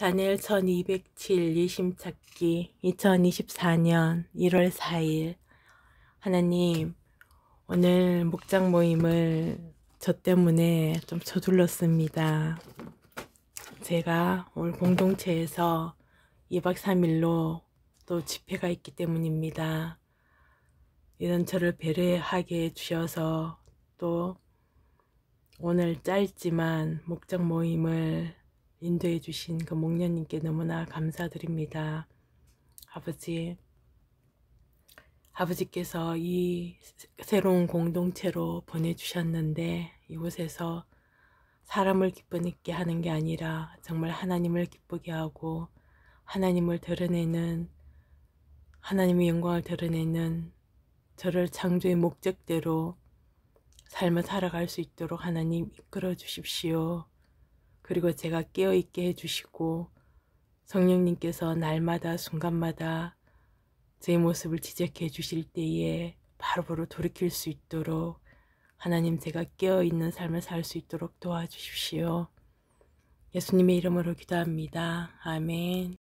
다니엘 1207 예심찾기 2024년 1월 4일 하나님 오늘 목장 모임을 저 때문에 좀 저둘렀습니다. 제가 오늘 공동체에서 2박 3일로 또 집회가 있기 때문입니다. 이런 저를 배려하게 해주셔서 또 오늘 짧지만 목장 모임을 인도해 주신 그 목련님께 너무나 감사드립니다. 아버지, 아버지께서 이 새로운 공동체로 보내주셨는데 이곳에서 사람을 기쁘게 하는 게 아니라 정말 하나님을 기쁘게 하고 하나님을 드러내는 하나님의 영광을 드러내는 저를 창조의 목적대로 삶을 살아갈 수 있도록 하나님 이끌어 주십시오. 그리고 제가 깨어있게 해주시고 성령님께서 날마다 순간마다 제 모습을 지적해 주실 때에 바로바로 돌이킬 수 있도록 하나님 제가 깨어있는 삶을 살 수 있도록 도와주십시오. 예수님의 이름으로 기도합니다. 아멘